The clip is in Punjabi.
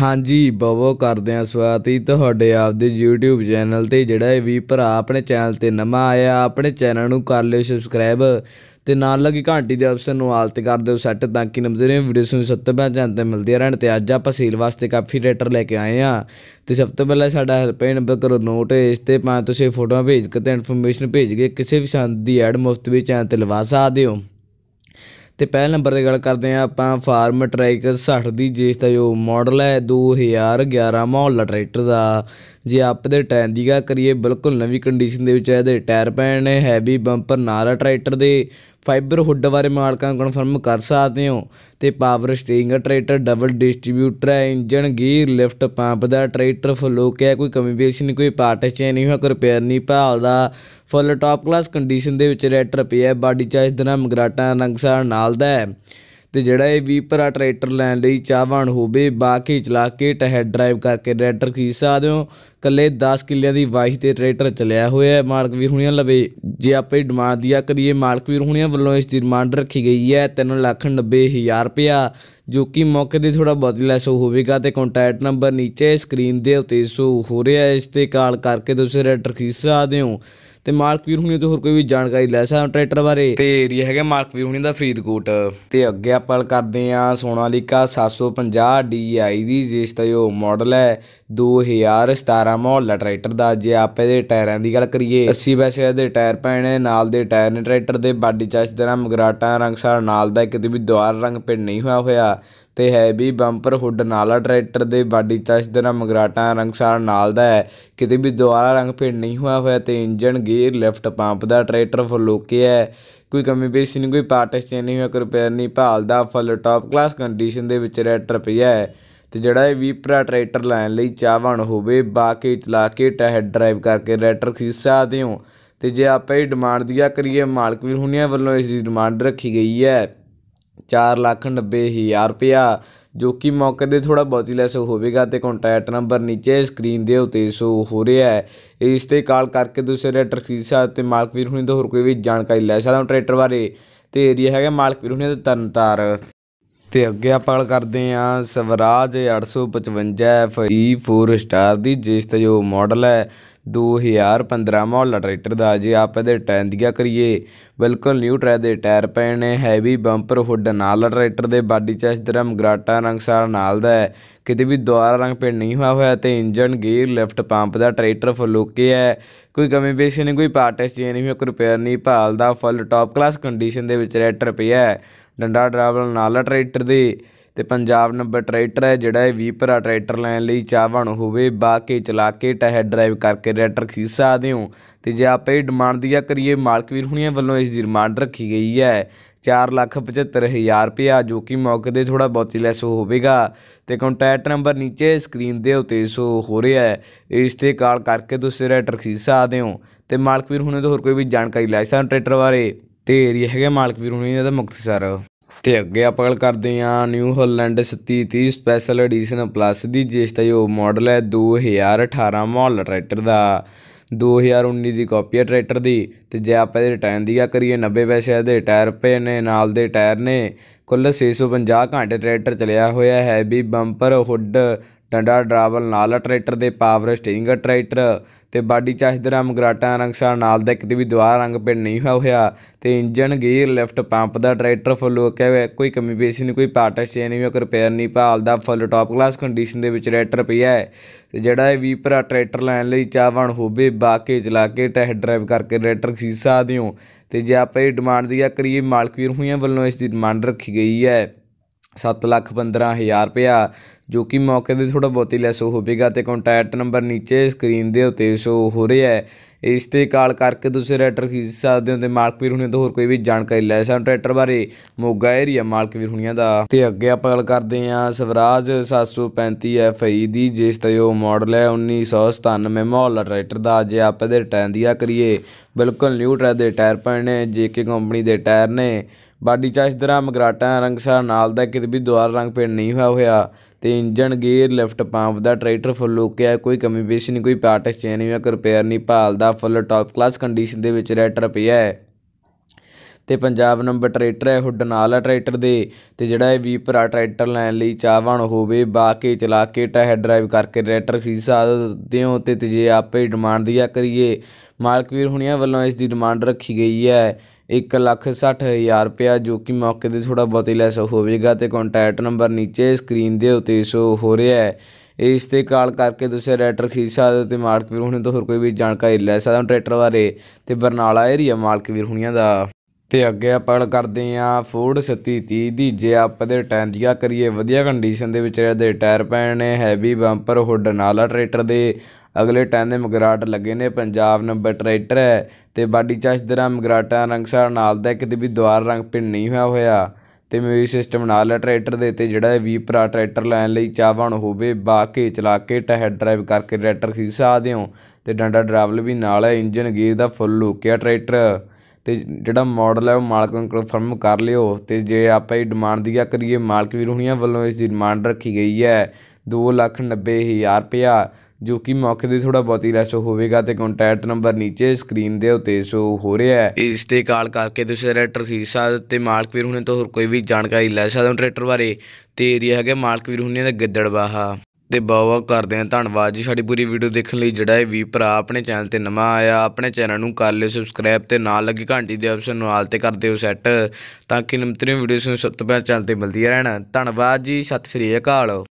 ਹਾਂਜੀ ਬਵੋ ਕਰਦੇ ਆ ਸਵਾਤੀ ਤੁਹਾਡੇ ਆਪਦੇ YouTube ਚੈਨਲ ਤੇ ਜਿਹੜਾ ਵੀ ਭਰਾ ਆਪਣੇ ਚੈਨਲ ਤੇ ਨਵਾਂ ਆਇਆ ਆਪਣੇ ਚੈਨਲ ਨੂੰ ਕਰ ਲਿਓ ਸਬਸਕ੍ਰਾਈਬ ਤੇ ਨਾਲ ਲੱਗੀ ਘੰਟੀ ਦੇ ਆਪਸ਼ਨ ਨੂੰ ਆਲਟ ਕਰ ਦਿਓ ਸੈੱਟ ਤਾਂ ਕਿ ਨਮਜ਼ਰੇ ਵੀਡੀਓ ਸੁਣ ਸੱਤ ਤੋਂ ਜਾਂਦੇ ਤੇ ਮਿਲਦੀ ਰਹਿਣ ਤੇ ਅੱਜ ਆਪਾਂ ਸੇਲ ਵਾਸਤੇ ਕਾਫੀ ਰੇਟਰ ਲੈ ਕੇ ਆਏ ਆ ਤੇ ਸਭ ਤੋਂ ਪਹਿਲਾਂ ਸਾਡਾ ਹੈਲਪਲਾਈਨ ਨੰਬਰ ਕਰੋ ਨੋਟ ਇਸ ਤੇ ਪਾ ਤੁਸੀਂ ਫੋਟੋਆਂ ਭੇਜ ਕੇ ਤੇ ਇਨਫੋਰਮੇਸ਼ਨ ਭੇਜ ਕੇ ਕਿਸੇ ਵੀ ਸੰਦ ਦੀ ਐਡ ਮੁਫਤ ਵਿੱਚ ਆ ਤੇ ਲਵਾ ਸਕਦੇ ਹੋ ਤੇ ਪਹਿਲ ਨੰਬਰ ਤੇ ਗੱਲ ਕਰਦੇ ਆ ਆਪਾਂ ਫਾਰਮ ਟਰੈਕ 60 ਦੀ ਜੇਸ ਦਾ ਜੋ ਮਾਡਲ ਹੈ 2011 ਮਾਹੌਲ ਟਰੈਕਟਰ ਦਾ ਜੇ ਆਪ ਦੇ ਟਾਇਰ ਦੀ ਗੱਲ ਕਰੀਏ ਬਿਲਕੁਲ ਨਵੀਂ ਕੰਡੀਸ਼ਨ ਦੇ ਵਿੱਚ ਹੈ ਇਹਦੇ ਟਾਇਰ ਪੈਣ ਨੇ ਹੈਵੀ ਬੰਪਰ ਨਾਲ ਟਰੈਕਟਰ ਦੇ ਫਾਈਬਰ ਹੁੱਡ ਬਾਰੇ ਮਾਲਕਾਂ ਨੂੰ ਕਨਫਰਮ ਕਰ ਸਕਦੇ ਹੋ ਤੇ power steering tractor double distributor ਹੈ ਇੰਜਨ ਗੀਅਰ ਲਿਫਟ ਪੰਪ ਦਾ ਟਰੈਕਟਰ ਫਲੋਕ ਹੈ ਕੋਈ ਕਮੀ ਪੇਸ਼ ਨਹੀਂ ਕੋਈ ਪਾਰਟ ਚੇ ਨਹੀਂ ਹੋਇਆ ਕੋਈ ਰਿਪੇਅਰ ਨਹੀਂ ਭਾਲਦਾ ਫੁੱਲ ਟਾਪ ਕਲਾਸ ਕੰਡੀਸ਼ਨ ਦੇ ਵਿੱਚ ਟਰੈਕਟਰ ਪਿਆ ਬਾਡੀ ਚਾਈਸ ਦਾ ਮਗਰਾਟਾ ਗਰਾਟਾ ਰੰਗਸਾਰ ਨਾਲ ਦਾ ਹੈ ਤੇ ਜਿਹੜਾ ਇਹ ਵੀ ਭਰਾ ਟਰੈਕਟਰ ਲੈਣ ਲਈ ਚਾਹਵਾਨ ਹੋਵੇ ਬਾਕੀ ਚਲਾ ਕੇ ਟਹਿਡ ਡਰਾਈਵ ਕਰਕੇ ਟਰੈਕਟਰ ਖਰੀਦ ਸਕਦੇ ਹੋ ਕੱਲੇ 10 ਕਿੱਲਿਆਂ ਦੀ ਵਾਹੀ ਤੇ ਟਰੈਕਟਰ ਚਲਿਆ ਹੋਇਆ ਹੈ ਮਾਲਕ ਵੀਰ ਹੁਣੀਆਂ ਲਵੇ ਜੇ ਆਪੇ ਡਿਮਾਂਡ ਦਿਆ ਕਰੀਏ ਮਾਲਕ ਵੀਰ ਹੁਣੀਆਂ ਵੱਲੋਂ ਇਸ ਦੀ ਡਿਮਾਂਡ ਰੱਖੀ ਗਈ ਹੈ 390000 ਰੁਪਇਆ ਜੋ ਕਿ ਮੌਕੇ ਦੇ ਥੋੜਾ ਬਹੁਤ ਲੈਸ ਹੋਵੇਗਾ ਤੇ ਕੰਟੈਕਟ ਨੰਬਰ ਨੀਚੇ ਸਕਰੀਨ ਦੇ ਉੱਤੇ ਸੋ ਹੋ ਰਿਹਾ ਹੈ ਇਸ ਤੇ ਕਾਲ ਕਰਕੇ ਤੁਸੀਂ ਟਰੈਕਟਰ ਖਰੀਦ ਸਕਦੇ ਹੋ ਤੇ ਮਾਲਕ ਵੀਰ ਹੁਣੀ ਤੋਂ ਹੋਰ ਕੋਈ ਵੀ ਜਾਣਕਾਰੀ ਲੈ ਸਕਦਾ ਟਰੈਕਟਰ ਬਾਰੇ ਤੇ ਏਰੀਆ ਹੈਗਾ ਮਾਲਕ ਵੀਰ ਹੁਣੀ ਦਾ ਫਰੀਦਕੋਟ ਤੇ ਅੱਗੇ ਆਪਾਂ ਕਰਦੇ ਆ ਸੋਨਾਲੀਕਾ 750 DI ਦੀ ਜਿਸ ਦਾ ਇਹ ਮਾਡਲ ਹੈ 2017 ਹਜ਼ਾਰ ਟਰੈਕਟਰ ਦਾ ਜੇ ਆਪ ਇਹਦੇ ਟਾਇਰਾਂ ਦੀ ਗੱਲ ਕਰੀਏ 80 ਪੈਸੇ ਦੇ ਟਾਇਰ ਪੈਣੇ ਨਾਲ ਦੇ ਟਾਇਰ ਨੇ ਟਰੈਕਟਰ ਦੇ ਬਾਡੀ ਚਾਸ਼ ਨਾਲ ਮਗਰਾਟਾਂ ਰੰਗਸਾਰ ਨਾਲ ਦਾ ਕਿਤੇ ਵੀ ਦੁਆਰ ਰੰਗ ਪਿੰਡ ਨਹੀਂ ਹੋਇਆ ਹੋਇਆ ਤੇ ਹੈ ਵੀ ਬੰਪਰ ਹੁੱਡ ਨਾਲਾ ਟਰੈਕਟਰ ਦੇ ਬਾਡੀ ਚਾਸ਼ ਨਾਲ ਮਗਰਾਟਾਂ ਰੰਗਸਾਰ ਨਾਲ ਦਾ ਹੈ ਕਿਤੇ ਵੀ ਦੁਆਰ ਰੰਗ ਪਿੰਡ ਨਹੀਂ ਹੋਇਆ ਹੋਇਆ ਤੇ ਇੰਜਨ ਗੇਅਰ ਲਿਫਟ ਪੰਪ ਦਾ ਟਰੈਕਟਰ ਫਲੋਕੇ ਹੈ ਕੋਈ ਕਮੀ ਬੇਸੀ ਨਹੀਂ ਕੋਈ ਪਾਰਟਸ ਚੇਂਜ ਨਹੀਂ ਹੋਇਆ ਕੋਈ ਰਿਪੇਅਰ ਨਹੀਂ ਭਾਲ ਦਾ ਫੁੱਲ ਟਾਪ ਕਲਾਸ ਕੰਡੀਸ਼ਨ ਦੇ ਵਿੱਚ ਰੈਟਰ ਪਿਆ ਹੈ ਤੇ ਜਿਹੜਾ ਇਹ ਵੀ ਭਰਾ ਟਰੈਕਟਰ ਲੈਣ ਲਈ ਚਾਹਵਾਨ ਹੋਵੇ ਬਾਕੀ ਚਲਾ ਕੇ ਟਹਿਡ ਡਰਾਈਵ ਕਰਕੇ ਰੈਟਰ ਖਰੀਦ ਸਕਦੇ ਹੋ ਤੇ ਜੇ ਆਪਾਂ ਇਹ ਡਿਮਾਂਡ ਦੀਆ ਕਰੀਏ ਮਾਲਕ ਵੀਰ ਹੁਣੀਆਂ ਵੱਲੋਂ ਇਸ ਦੀ ਡਿਮਾਂਡ ਰੱਖੀ ਗਈ ਹੈ 4 ਲੱਖ 90 ਹਜ਼ਾਰ ਜੋ ਕਿ ਮੌਕੇ ਦੇ ਥੋੜਾ ਬਹੁਤ ਹੀ ਲੈਸ ਹੋਵੇਗਾ ਤੇ ਕੰਟੈਕਟ ਨੰਬਰ ਨੀਚੇ ਸਕਰੀਨ ਦੇ ਉਤੇ ਸੋ ਹੋ ਰਿਹਾ ਹੈ ਇਸ ਤੇ ਕਾਲ ਕਰਕੇ ਤੁਸੀਂ ਰੈਟਰ ਖਰੀਦ ਸਕਦੇ ਤੇ ਮਾਲਕ ਵੀਰ ਹੁਣੀ ਤੋਂ ਹੋਰ ਕੋਈ ਵੀ ਜਾਣਕਾਰੀ ਲੈ ਸਕਦਾ ਟਰੈਕਟਰ ਬਾਰੇ ਤੇ ਏਰੀਆ ਹੈਗਾ ਮਾਲਕ ਵੀਰ ਹੁਣੀ ਦਾ ਤਨਤਾਰ ਤੇ ਅੱਗੇ ਆਪਾਂ ਗੱਲ ਕਰਦੇ ਆ ਸਵਰਾਜ 855 4 ਸਟਾਰ ਦੀ ਜਿਸ ਤੇ ਜੋ ਮਾਡਲ ਹੈ 2015 ਮਾਡਲ ਟਰੈਕਟਰ ਦਾ ਜੇ ਆਪ ਇਹਦੇ ਟਾਇਰ ਦੀਆਂ ਕਰੀਏ ਬਿਲਕੁਲ ਨਿਊ ਟਾਇਰ ਦੇ ਟਾਇਰ ਪਏ ਨੇ ਹੈਵੀ ਬੰਪਰ ਹੁੱਡ ਨਾਲ ਟਰੈਕਟਰ ਦੇ ਬਾਡੀ ਚੈਸ ਦਰਮ ਗਰਾਟਾ ਰੰਗ ਸਾਰ ਨਾਲ ਦਾ ਹੈ ਕਿਤੇ ਵੀ ਦੁਆਰਾ ਰੰਗ ਪੇਂਟ ਨਹੀਂ ਹੋਇਆ ਹੋਇਆ ਤੇ ਇੰਜਨ ਗੇਅਰ ਲਿਫਟ ਪੰਪ ਦਾ ਟਰੈਕਟਰ ਫੁੱਲ ਓਕੇ ਹੈ ਕੋਈ ਕਮੀ ਪੇਸ਼ੀ ਨਹੀਂ ਕੋਈ ਪਾਰਟਸ ਚੇਂਜ ਨਹੀਂ ਕੋਈ ਰਿਪੇਅਰ ਨਹੀਂ ਭਾਲ ਦਾ ਫੁੱਲ ਟਾਪ ਕਲਾਸ ਕੰਡੀਸ਼ਨ ਦੇ ਵਿੱਚ ਟਰੈਕਟਰ ਪਿਆ ਹੈ ਡੰਡਾ ਡਰਾਵਲ ਨਾਲਾ ਟਰੈਕਟਰ ਦੇ ਤੇ ਪੰਜਾਬ ਨੰਬਰ ਟਰੈਕਟਰ ਹੈ ਜਿਹੜਾ ਇਹ ਵੀਪਰਾ ਟਰੈਕਟਰ ਲੈਣ ਲਈ ਚਾਹਵਾਨ ਹੋਵੇ ਬਾਕੇ ਚਲਾ ਕੇ ਟਹਿ ਡਰਾਈਵ ਕਰਕੇ ਟਰੈਕਟਰ ਖੀਸ ਸਕਦੇ ਹੋ ਤੇ ਜੇ ਆਪੇ ਡਿਮਾਂਡ ਦੀਆ ਕਰੀਏ ਮਾਲਕ ਵੀਰ ਹੁਣੀਆਂ ਵੱਲੋਂ ਇਸ ਦੀ ਡਿਮਾਂਡ ਰੱਖੀ ਗਈ ਹੈ 475000 ਰੁਪਿਆ ਜੋ ਕਿ ਮੌਕੇ ਦੇ ਥੋੜਾ ਬਹੁਤੀ ਲੈਸ ਹੋਵੇਗਾ ਤੇ ਕੰਟੈਕਟ ਨੰਬਰ ਨੀਚੇ ਸਕਰੀਨ ਦੇ ਉੱਤੇ ਸੋ ਹੋ ਰਿਹਾ ਹੈ ਇਸ ਤੇ ਕਾਲ ਕਰਕੇ ਤੁਸੀਂ ਟਰੈਕਟਰ ਖੀਸਾ ਸਕਦੇ ਹੋ ਤੇ ਮਾਲਕ ਵੀਰ ਹੁਣੇ ਤੋਂ ਹੋਰ ਕੋਈ ਵੀ ਜਾਣਕਾਰੀ ਲੈ ਸਕਦੇ ਟਰੈਕਟਰ ਬਾਰੇ ਤੇ ਏਰੀਆ ਹੈਗਾ ਮਾਲਕ ਵੀਰ ਹੁਣੀ ਇਹਦਾ ਮੁਕਤਸਰ ਤੇ ਅੱਗੇ ਆਪਾਂ ਗੱਲ ਕਰਦੇ ਆ New Holland 30 special edition plus ਦੀ ਜਿਸ ਦਾ ਇਹ ਮਾਡਲ ਹੈ 2018 ਮਾਡਲ ਟਰੈਕਟਰ ਦਾ 2019 ਦੀ ਕਾਪੀ ਹੈ ਟਰੈਕਟਰ ਦੀ ਤੇ ਜੇ ਆਪਾਂ ਇਹਦੇ ਟਾਇਰ ਦੀ ਗੱਲ ਕਰੀਏ 90 ਪੈਸੇ ਇਹਦੇ ਟਾਇਰ ਪਏ ਨੇ ਨਾਲ ਦੇ ਟਾਇਰ ਨੇ ਕੁੱਲ 650 ਘੰਟੇ ਟਰੈਕਟਰ ਚੱਲਿਆ ਹੋਇਆ ਹੈ ਵੀ ਬੰਪਰ ਹੁੱਡ ਡੰਡਾ ਡਰਾਵਲ ਨਾਲ ਟਰੈਕਟਰ ਦੇ ਪਾਵਰ ਸਟੀਰਿੰਗ ਟਰੈਕਟਰ ਤੇ ਬਾਡੀ ਰਾਮ ਮਗਰਾਟਾਂ ਰੰਗਸ਼ਾ ਨਾਲ ਦਾ ਕਿਤੇ ਵੀ ਦੁਆ ਰੰਗ ਪਿੰਡ ਨਹੀਂ ਹੋਇਆ ਹੋਇਆ ਤੇ ਇੰਜਨ ਗੇਅਰ ਲਿਫਟ ਪੰਪ ਦਾ ਟਰੈਕਟਰ ਫੁੱਲ ਹੋ ਕੇ ਕੋਈ ਕਮੀ ਪੇਸ਼ੀ ਨਹੀਂ ਕੋਈ ਪਾਰਟ ਚੇਂਜ ਨਹੀਂ ਕੋਈ ਰਿਪੇਅਰ ਨਹੀਂ ਭਾਲਦਾ ਫੁੱਲ ਟਾਪ ਕਲਾਸ ਕੰਡੀਸ਼ਨ ਦੇ ਵਿੱਚ ਟਰੈਕਟਰ ਪਿਆ ਹੈ ਤੇ ਜਿਹੜਾ ਇਹ ਵੀ ਭਰਾ ਟਰੈਕਟਰ ਲੈਣ ਲਈ ਚਾਹਵਾਨ ਹੋਵੇ ਬਾਕੇ ਚਲਾ ਕੇ ਟੈਸਟ ਡਰਾਈਵ ਕਰਕੇ ਟਰੈਕਟਰ ਖਰੀਦ ਸਕਦੇ ਹੋ ਤੇ ਜੇ ਆਪਾਂ ਇਹ ਡਿਮਾਂਡ ਦੀ ਕਰੀਏ ਮਾਲਕ ਵੀਰ ਹੋਈਆਂ ਵੱਲੋਂ ਇਸ ਦੀ ਡਿਮਾਂਡ ਰੱਖੀ ਗਈ ਹੈ 7 ਲੱਖ 15000 ਰੁਪਇਆ ਜੋ ਕਿ ਮੌਕੇ ਦੇ ਥੋੜਾ ਬਹੁਤੀ ਲੈਸ ਹੋਵੇਗਾ ਤੇ ਕੰਟੈਕਟ ਨੰਬਰ ਨੀਚੇ ਸਕਰੀਨ ਦੇ ਉੱਤੇ ਸ਼ੋ ਹੋ ਰਿਹਾ ਹੈ ਇਸ ਤੇ ਕਾਲ ਕਰਕੇ ਤੁਸੀਂ ਰੈਟਰ ਖਰੀਦ ਸਕਦੇ ਹੋ ਤੇ ਮਾਲਕ ਵੀਰ ਹੁਣੇ ਤੋਂ ਹੋਰ ਕੋਈ ਵੀ ਜਾਣਕਾਰੀ ਲੈ ਸਕਦੇ ਟਰੈਕਟਰ ਬਾਰੇ ਮੋਗਾ ਏਰੀਆ ਮਾਲਕ ਵੀਰ ਹੁਣੀਆਂ ਦਾ ਤੇ ਅੱਗੇ ਆਪਾਂ ਗੱਲ ਕਰਦੇ ਹਾਂ ਸਵਰਾਜ 735 ਐਫਆਈ ਦੀ ਜਿਸ ਤੇ ਉਹ ਮਾਡਲ ਹੈ 1997 ਮਾਡਲ ਟਰੈਕਟਰ ਦਾ ਜੇ ਆਪਾਂ ਦੇ ਟਾਇਰ ਕਰੀਏ ਬਿਲਕੁਲ ਨਿਊ ਟਾਇਰ ਦੇ ਟਾਇਰ ਪਏ ਨੇ ਜੇਕੇ ਕੰਪਨੀ ਦੇ ਟਾਇਰ ਨੇ ਬਾਡੀਚਾ ਇਸ ਤਰ੍ਹਾਂ ਰੰਗ ਰੰਗਸ਼ਾਰ ਨਾਲ ਦਾ ਕਿਤੇ ਵੀ ਦੁਆਰ ਰੰਗ ਪੇਂਟ ਨਹੀਂ ਹੋਇਆ ਹੋਇਆ ਤੇ ਇੰਜਨ ਗੇਅਰ ਲਿਫਟ ਪੰਪ ਦਾ ਟਰੈਕਟਰ ਫੁੱਲ ਲੋਕਿਆ ਕੋਈ ਕਮੀ ਪੇਸ਼ ਨਹੀਂ ਕੋਈ ਪਾਰਟ ਐਕਸਚੇਂਜ ਨਹੀਂ ਹੋਇਆ ਕੋਈ ਰਿਪੇਅਰ ਨਹੀਂ ਭਾਲਦਾ ਫੁੱਲ ਟਾਪ ਕਲਾਸ ਕੰਡੀਸ਼ਨ ਦੇ ਵਿੱਚ ਰੈਟਰ ਪਿਆ ਹੈ ਤੇ ਪੰਜਾਬ ਨੰਬਰ ਟਰੈਕਟਰ ਹੈ ਹੁੱਡ ਨਾਲ ਹੈ ਟਰੈਕਟਰ ਦੇ ਤੇ ਜਿਹੜਾ ਇਹ ਵੀ ਭਰਾ ਟਰੈਕਟਰ ਲੈਣ ਲਈ ਚਾਹਵਾਨ ਹੋਵੇ ਬਾਕੀ ਚਲਾ ਕੇ ਟਹਿ ਡਰਾਈਵ ਕਰਕੇ ਟਰੈਕਟਰ ਖਰੀਦ ਸਕਦੇ ਹੋ ਤੇ ਜੇ ਆਪੇ ਡਿਮਾਂਡ ਦੀਆ ਕਰੀਏ ਮਾਲਕ ਵੀਰ ਹੁਣੀਆਂ ਵੱਲੋਂ ਇਸ ਦੀ ਡਿਮਾਂਡ ਰੱਖੀ ਗਈ ਹੈ ਇੱਕ ਲੱਖ ਰੁਪਇਆ ਜੋ ਕਿ ਮੌਕੇ ਤੇ ਥੋੜਾ ਬਹੁਤ ਹੀ ਲੈਸ ਹੋਵੇਗਾ ਤੇ ਕੰਟੈਕਟ ਨੰਬਰ ਨੀਚੇ ਸਕਰੀਨ ਦੇ ਉੱਤੇ ਸ਼ੋ ਹੋ ਰਿਹਾ ਹੈ ਇਸ ਤੇ ਕਾਲ ਕਰਕੇ ਤੁਸੀਂ ਰੈਟਰ ਖਰੀਦ ਸਕਦੇ ਹੋ ਤੇ ਮਾਲਕ ਵੀਰ ਹੁਣੇ ਤੋਂ ਹੋਰ ਕੋਈ ਵੀ ਜਾਣਕਾਰੀ ਲੈ ਸਕਦੇ ਹੋ ਟਰੈਕਟਰ ਬਾਰੇ ਤੇ ਬਰਨਾਲਾ ਏਰੀਆ ਮਾਲਕ ਵੀਰ ਹੁਣੀਆਂ ਦਾ ਤੇ ਅੱਗੇ ਆਪਾਂ ਗੱਲ ਕਰਦੇ ਆਂ ਫੋਰਡ 730 ਦੀ ਜੇ ਆਪਾਂ ਦੇ ਟਾਇਰ ਕਰੀਏ ਵਧੀਆ ਕੰਡੀਸ਼ਨ ਦੇ ਵਿੱਚ ਇਹਦੇ ਟਾਇਰ ਪੈਣ ਨੇ ਹੈਵੀ ਬੰਪਰ ਹੁੱਡ ਨਾਲ ਟਰੈਕਟਰ ਦੇ ਅਗਲੇ ਟਾਈਮ ਦੇ ਮਗਰਾਟ ਲੱਗੇ ਨੇ ਪੰਜਾਬ ਨੰਬਰ ਟਰੈਕਟਰ ਹੈ ਤੇ ਬਾਡੀ ਚਾਸ਼ ਦਰਾ ਮਗਰਾਟਾਂ ਰੰਗਸਾਰ ਨਾਲ ਦਾ ਕਿਤੇ ਵੀ ਦੁਆਰ ਰੰਗ ਪਿੰਡ ਨਹੀਂ ਹੋਇਆ ਹੋਇਆ ਤੇ ਮੇਰੀ ਸਿਸਟਮ ਨਾਲ ਹੈ ਟਰੈਕਟਰ ਦੇ ਤੇ ਜਿਹੜਾ ਵੀ ਭਰਾ ਟਰੈਕਟਰ ਲੈਣ ਲਈ ਚਾਹਵਾਨ ਹੋਵੇ ਬਾ ਕੇ ਚਲਾ ਕੇ ਟਹਿ ਡਰਾਈਵ ਕਰਕੇ ਟਰੈਕਟਰ ਖਰੀਦ ਸਕਦੇ ਹੋ ਤੇ ਡੰਡਾ ਡਰਾਵਲ ਵੀ ਨਾਲ ਹੈ ਇੰਜਨ ਗੇਅਰ ਦਾ ਫੁੱਲ ਲੁਕਿਆ ਟਰੈਕਟਰ ਤੇ ਜਿਹੜਾ ਮਾਡਲ ਹੈ ਉਹ ਮਾਲਕ ਨੂੰ ਕਨਫਰਮ ਕਰ ਲਿਓ ਤੇ ਜੇ ਆਪਾਂ ਇਹ ਡਿਮਾਂਡ ਦੀ ਗੱਲ ਕਰੀਏ ਮਾਲਕ ਵੀਰ ਹੁਣੀਆਂ ਵੱਲੋਂ ਇਸ ਦੀ ਡਿਮਾਂਡ ਰੱਖੀ ਗਈ ਹੈ 2 ਲੱਖ 90 ਹਜ਼ਾਰ ਰੁਪਇਆ ਜੋ ਕਿ ਮੌਕੇ ਦੇ ਥੋੜਾ ਬਹੁਤੀ ਲੈਸ ਹੋਵੇਗਾ ਤੇ ਕੰਟੈਕਟ ਨੰਬਰ ਨੀਚੇ ਸਕਰੀਨ ਦੇ ਉੱਤੇ ਸ਼ੋ ਹੋ ਰਿਹਾ ਹੈ ਇਸ ਤੇ ਕਾਲ ਕਰਕੇ ਤੁਸੀਂ ਟਰੈਕਟਰ ਖਰੀਦ ਤੇ ਮਾਲਕ ਵੀਰ ਹੁਣੇ ਤੋਂ ਹੋਰ ਕੋਈ ਵੀ ਜਾਣਕਾਰੀ ਲੈ ਸਕਦੇ ਹੋ ਟਰੈਕਟਰ ਬਾਰੇ ਤੇ ਏਰੀਆ ਹੈਗਾ ਮਾਲਕ ਵੀਰ ਹੁਣੇ ਦਾ ਗਿੱਦੜਵਾਹਾ ਤੇ ਬਹੁਤ ਕਰਦੇ ਆ ਧੰਨਵਾਦ ਜੀ ਸਾਡੀ ਪੂਰੀ ਵੀਡੀਓ ਦੇਖਣ ਲਈ ਜਿਹੜਾ ਇਹ ਵੀ ਭਰਾ ਆਪਣੇ ਚੈਨਲ ਤੇ ਨਵਾਂ ਆਇਆ ਆਪਣੇ ਚੈਨਲ ਨੂੰ ਕਰ ਲਿਓ ਸਬਸਕ੍ਰਾਈਬ ਤੇ ਨਾਲ ਲੱਗੀ ਘੰਟੀ ਦੇ ਆਪਸ਼ਨ ਨੂੰ ਆਲ ਤੇ ਕਰ ਦਿਓ ਸੈੱਟ ਤਾਂ ਕਿ ਨਿਮਤਰੀ ਵੀਡੀਓਸ ਨੂੰ ਸਤਿ ਪਿਆਰ ਚੈਨਲ ਤੇ ਮਿਲਦੀ ਰਹਿਣ ਧੰਨਵਾਦ ਜੀ ਸਤਿ ਸ੍ਰੀ ਅਕਾਲ